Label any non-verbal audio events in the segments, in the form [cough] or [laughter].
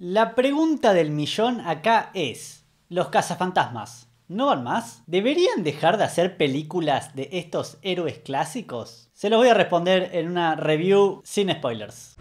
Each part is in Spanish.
La pregunta del millón acá es, ¿los cazafantasmas no van más? ¿Deberían dejar de hacer películas de estos héroes clásicos? Se los voy a responder en una review sin spoilers.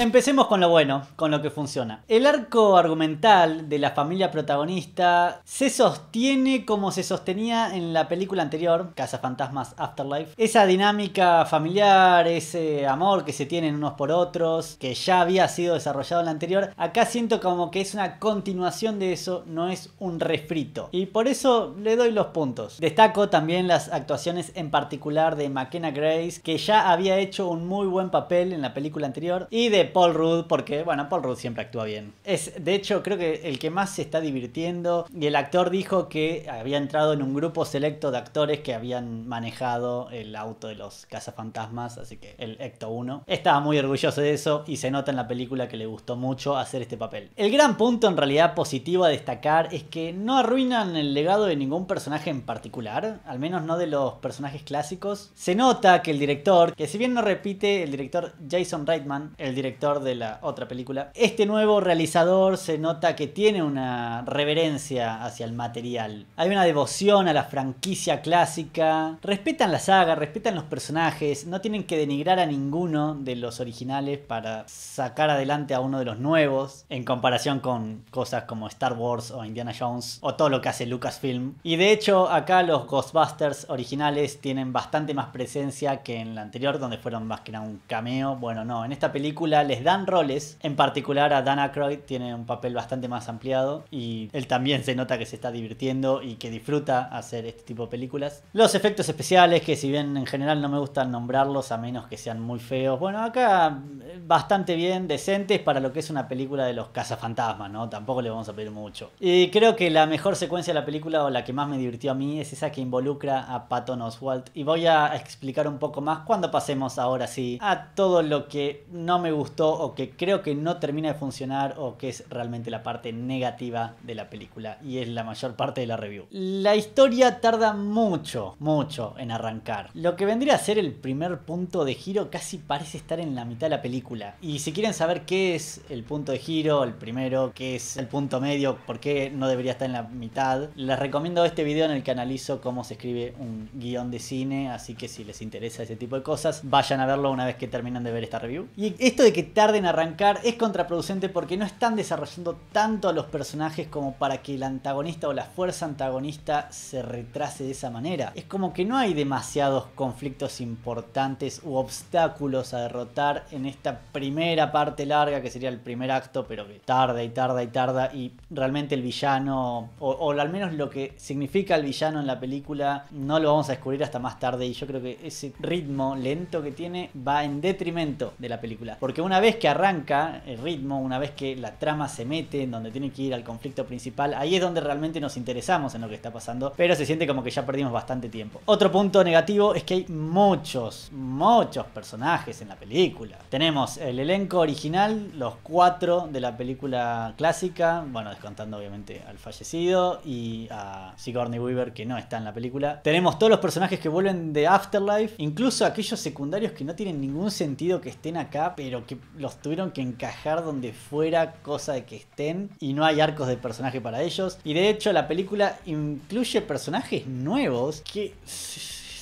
Empecemos con lo bueno, con lo que funciona. El arco argumental de la familia protagonista se sostiene como se sostenía en la película anterior, Casa Fantasmas Afterlife. Esa dinámica familiar, ese amor que se tienen unos por otros, que ya había sido desarrollado en la anterior, acá siento como que es una continuación de eso, no es un refrito. Y por eso le doy los puntos. Destaco también las actuaciones en particular de McKenna Grace, que ya había hecho un muy buen papel en la película anterior, y de Paul Rudd porque, bueno, Paul Rudd siempre actúa bien. Es, de hecho, creo que el que más se está divirtiendo. Y el actor dijo que había entrado en un grupo selecto de actores que habían manejado el auto de los cazafantasmas, así que el Ecto 1. Estaba muy orgulloso de eso y se nota en la película que le gustó mucho hacer este papel. El gran punto en realidad positivo a destacar es que no arruinan el legado de ningún personaje en particular, al menos no de los personajes clásicos. Se nota que el director, que si bien no repite el director Jason Reitman, el director de la otra película. Este nuevo realizador se nota que tiene una reverencia hacia el material. Hay una devoción a la franquicia clásica. Respetan la saga, respetan los personajes, no tienen que denigrar a ninguno de los originales para sacar adelante a uno de los nuevos en comparación con cosas como Star Wars o Indiana Jones o todo lo que hace Lucasfilm. Y de hecho acá los Ghostbusters originales tienen bastante más presencia que en la anterior donde fueron más que nada un cameo. Bueno, no, en esta película les dan roles. En particular a Dan Aykroyd tiene un papel bastante más ampliado y él también se nota que se está divirtiendo y que disfruta hacer este tipo de películas. Los efectos especiales, que si bien en general no me gustan nombrarlos a menos que sean muy feos, bueno, acá eh, bastante bien, decentes para lo que es una película de los cazafantasmas, ¿no? Tampoco le vamos a pedir mucho. Y creo que la mejor secuencia de la película o la que más me divirtió a mí es esa que involucra a Patton Oswalt y voy a explicar un poco más cuando pasemos ahora sí a todo lo que no me gustó o que creo que no termina de funcionar o que es realmente la parte negativa de la película y es la mayor parte de la review. La historia tarda mucho, mucho en arrancar. Lo que vendría a ser el primer punto de giro casi parece estar en la mitad de la película. Y si quieren saber qué es el punto de giro, el primero, qué es el punto medio, por qué no debería estar en la mitad, les recomiendo este video en el que analizo cómo se escribe un guión de cine, así que si les interesa ese tipo de cosas, vayan a verlo una vez que terminan de ver esta review. Y esto de que tarde en arrancar es contraproducente porque no están desarrollando tanto a los personajes como para que el antagonista o la fuerza antagonista se retrase de esa manera. Es como que no hay demasiados conflictos importantes u obstáculos a derrotar en esta primera parte larga que sería el primer acto, pero que tarda y tarda y tarda y realmente el villano, o, al menos lo que significa el villano en la película, no lo vamos a descubrir hasta más tarde y yo creo que ese ritmo lento que tiene va en detrimento de la película. Porque una vez que arranca el ritmo, una vez que la trama se mete en donde tiene que ir al conflicto principal, ahí es donde realmente nos interesamos en lo que está pasando, pero se siente como que ya perdimos bastante tiempo. Otro punto negativo es que hay muchos, muchos personajes en la película. Tenemos el elenco original, los cuatro de la película clásica, bueno, descontando obviamente al fallecido y a Sigourney Weaver que no está en la película. Tenemos todos los personajes que vuelven de Afterlife, incluso aquellos secundarios que no tienen ningún sentido que estén acá, pero que los tuvieron que encajar donde fuera, cosa de que estén, y no hay arcos de personaje para ellos. Y de hecho la película incluye personajes nuevos que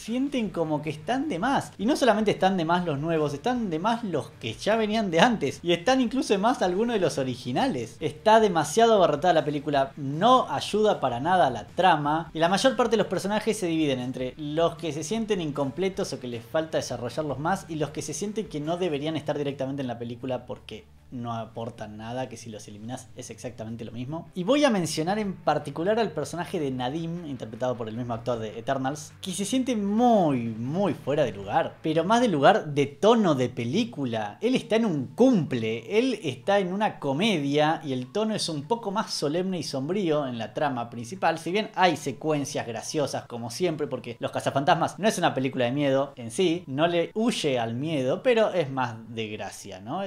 sienten como que están de más. Y no solamente están de más los nuevos, están de más los que ya venían de antes. Y están incluso de más algunos de los originales. Está demasiado abarrotada la película, no ayuda para nada a la trama. Y la mayor parte de los personajes se dividen entre los que se sienten incompletos o que les falta desarrollarlos más y los que se sienten que no deberían estar directamente en la película porque no aportan nada, que si los eliminás es exactamente lo mismo. Y voy a mencionar en particular al personaje de Nadim, interpretado por el mismo actor de Eternals, que se siente muy, muy fuera de lugar, pero más de lugar de tono de película. Él está en un cumple, él está en una comedia y el tono es un poco más solemne y sombrío en la trama principal, si bien hay secuencias graciosas como siempre, porque Los cazafantasmas no es una película de miedo en sí, no le huye al miedo, pero es más de gracia, ¿no?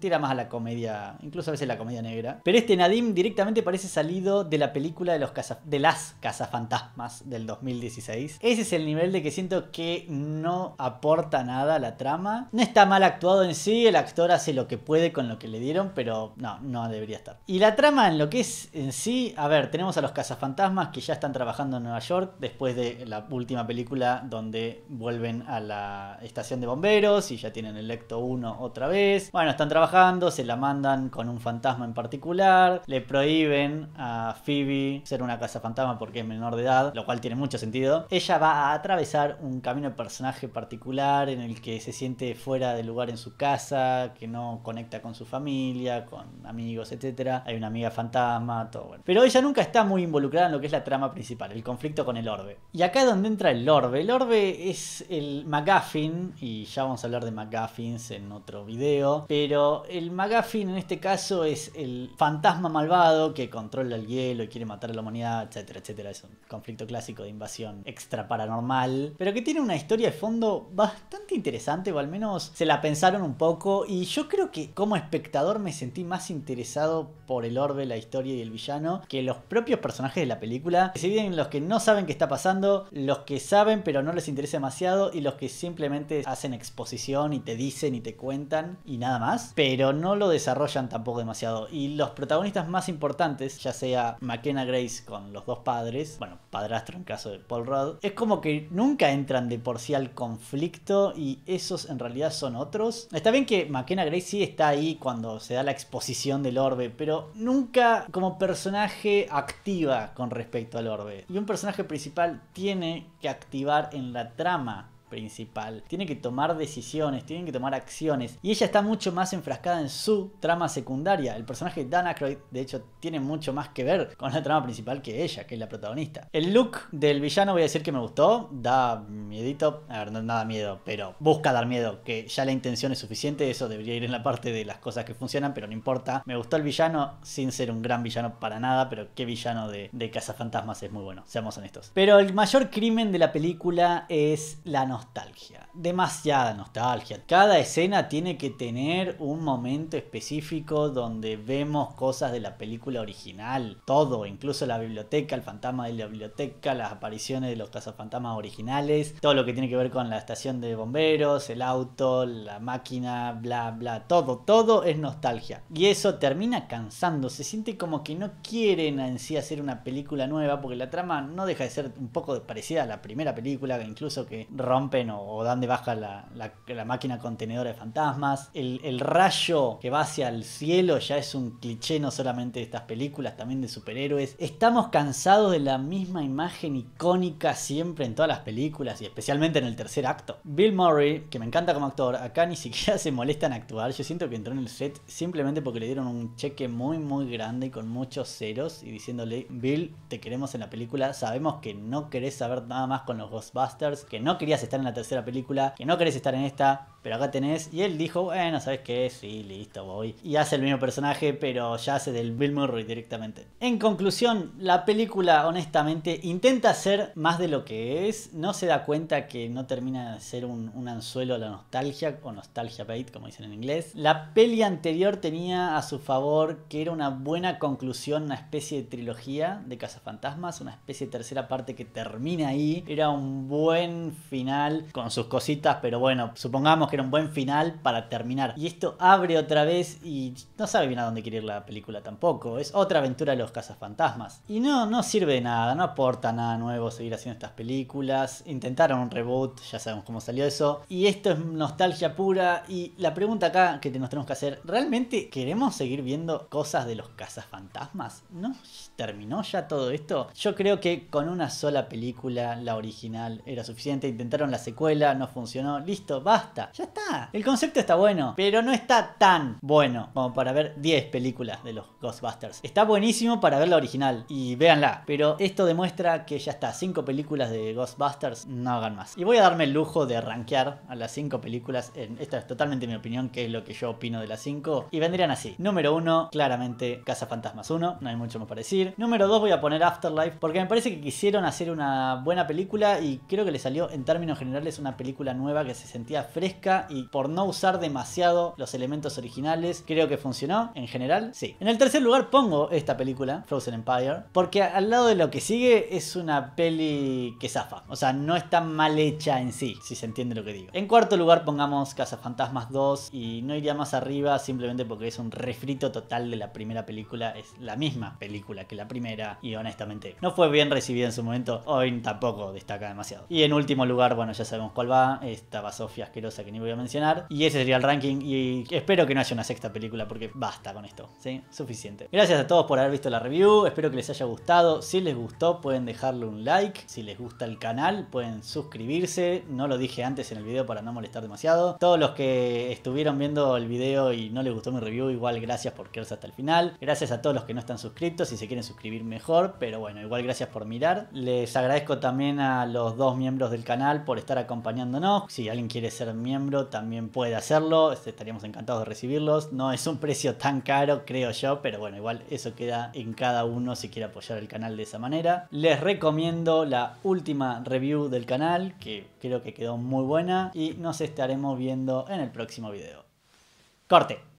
tira más a la comedia, incluso a veces la comedia negra. Pero este Nadim directamente parece salido de la película de, los de las cazafantasmas del 2016. Ese es el nivel de que siento que no aporta nada a la trama. No está mal actuado en sí, el actor hace lo que puede con lo que le dieron, pero no, no debería estar. Y la trama en lo que es en sí, a ver, tenemos a los cazafantasmas que ya están trabajando en Nueva York después de la última película donde vuelven a la estación de bomberos y ya tienen el Lecto 1 otra vez. Bueno, están trabajando, se la mandan con un fantasma en particular, le prohíben a Phoebe ser una casa fantasma porque es menor de edad, lo cual tiene mucho sentido. Ella va a atravesar un camino de personaje particular en el que se siente fuera de lugar en su casa, que no conecta con su familia, con amigos, etc. Hay una amiga fantasma, todo bueno. Pero ella nunca está muy involucrada en lo que es la trama principal, el conflicto con el orbe. Y acá es donde entra el orbe. El orbe es el MacGuffin, y ya vamos a hablar de MacGuffins en otro video, pero el MacGuffin Gaffin en este caso es el fantasma malvado que controla el hielo y quiere matar a la humanidad, etcétera, etcétera. Es un conflicto clásico de invasión extra paranormal, pero que tiene una historia de fondo bastante interesante, o al menos se la pensaron un poco. Y yo creo que como espectador me sentí más interesado por el orbe, la historia y el villano que los propios personajes de la película. que Se bien los que no saben qué está pasando, los que saben pero no les interesa demasiado y los que simplemente hacen exposición y te dicen y te cuentan y nada más, pero no lo desarrollan tampoco demasiado. Y los protagonistas más importantes, ya sea McKenna Grace con los dos padres, bueno, padrastro en caso de Paul Rudd, es como que nunca entran de por sí al conflicto y esos en realidad son otros. Está bien que McKenna Grace sí está ahí cuando se da la exposición del orbe, pero nunca como personaje activa con respecto al orbe. Y un personaje principal tiene que activar en la trama principal. Tiene que tomar decisiones, tiene que tomar acciones. Y ella está mucho más enfrascada en su trama secundaria. El personaje de Dan Aykroyd, de hecho, tiene mucho más que ver con la trama principal que ella, que es la protagonista. El look del villano voy a decir que me gustó. Da miedito. A ver, no, da miedo, pero busca dar miedo. Que ya la intención es suficiente. Eso debería ir en la parte de las cosas que funcionan, pero no importa. Me gustó el villano sin ser un gran villano para nada, pero qué villano de, de Fantasmas es muy bueno, seamos honestos. Pero el mayor crimen de la película es la nostalgia nostalgia, demasiada nostalgia. Cada escena tiene que tener un momento específico donde vemos cosas de la película original, todo, incluso la biblioteca, el fantasma de la biblioteca, las apariciones de los cazafantasmas originales, todo lo que tiene que ver con la estación de bomberos, el auto, la máquina, bla, bla, todo, todo es nostalgia. Y eso termina cansando, se siente como que no quieren en sí hacer una película nueva porque la trama no deja de ser un poco parecida a la primera película, incluso que rompe o, dan de baja la, máquina contenedora de fantasmas. El, el, rayo que va hacia el cielo ya es un cliché no solamente de estas películas, también de superhéroes. Estamos cansados de la misma imagen icónica siempre en todas las películas y especialmente en el tercer acto. Bill Murray, que me encanta como actor, acá ni siquiera [laughs] se molesta en actuar. Yo siento que entró en el set simplemente porque le dieron un cheque muy muy grande y con muchos ceros y diciéndole, Bill, te queremos en la película, sabemos que no querés saber nada más con los Ghostbusters, que no querías estar en la tercera película, que no querés estar en esta, pero acá tenés. Y él dijo, bueno, ¿sabes qué? Sí, listo, voy. Y hace el mismo personaje, pero ya hace del Bill Murray directamente. En conclusión, la película, honestamente, intenta ser más de lo que es. No se da cuenta que no termina de ser un, anzuelo a la nostalgia, o nostalgia bait, como dicen en inglés. La peli anterior tenía a su favor que era una buena conclusión, una especie de trilogía de Cazafantasmas, una especie de tercera parte que termina ahí. Era un buen final con sus cositas, pero bueno, supongamos que un buen final para terminar. Y esto abre otra vez y no sabe bien a dónde quiere ir la película tampoco. Es otra aventura de los cazafantasmas. Y no, no sirve de nada, no aporta nada nuevo seguir haciendo estas películas. Intentaron un reboot, ya sabemos cómo salió eso. Y esto es nostalgia pura. Y la pregunta acá que nos tenemos que hacer, ¿realmente queremos seguir viendo cosas de los cazafantasmas? ¿No terminó ya todo esto? Yo creo que con una sola película, la original, era suficiente. Intentaron la secuela, no funcionó. Listo, basta. Ya está. El concepto está bueno, pero no está tan bueno como para ver 10 películas de los Ghostbusters. Está buenísimo para ver la original y véanla, pero esto demuestra que ya está. 5 películas de Ghostbusters, no hagan más. Y voy a darme el lujo de rankear a las 5 películas. En, esta es totalmente mi opinión, que es lo que yo opino de las 5. Y vendrían así. Número 1, claramente Casa Fantasmas 1, no hay mucho más para decir. Número 2 voy a poner Afterlife, porque me parece que quisieron hacer una buena película y creo que le salió en términos generales una película nueva que se sentía fresca y por no usar demasiado los elementos originales, creo que funcionó en general, sí. En el tercer lugar pongo esta película, Frozen Empire, porque al lado de lo que sigue es una peli que zafa, o sea, no está mal hecha en sí, si se entiende lo que digo. En cuarto lugar pongamos casa Fantasmas 2 y no iría más arriba simplemente porque es un refrito total de la primera película, es la misma película que la primera y honestamente no fue bien recibida en su momento, hoy tampoco destaca demasiado. Y en último lugar, bueno, ya sabemos cuál va, esta Sofía asquerosa que ni voy a mencionar. Y ese sería el ranking. Y espero que no haya una sexta película porque basta con esto. ¿sí? Suficiente. Gracias a todos por haber visto la review. Espero que les haya gustado. Si les gustó pueden dejarle un like. Si les gusta el canal pueden suscribirse. No lo dije antes en el video para no molestar demasiado. Todos los que estuvieron viendo el video y no les gustó mi review, igual gracias por quedarse hasta el final. Gracias a todos los que no están suscritos. y se quieren suscribir mejor. Pero bueno, igual gracias por mirar. Les agradezco también a los dos miembros del canal por estar acompañándonos. Si alguien quiere ser miembro también puede hacerlo. Este, estaríamos encantados de recibirlos. No es un precio tan caro, creo yo, pero bueno, igual eso queda en cada uno si quiere apoyar el canal de esa manera. Les recomiendo la última review del canal, que creo que quedó muy buena. Y nos estaremos viendo en el próximo video. Corte.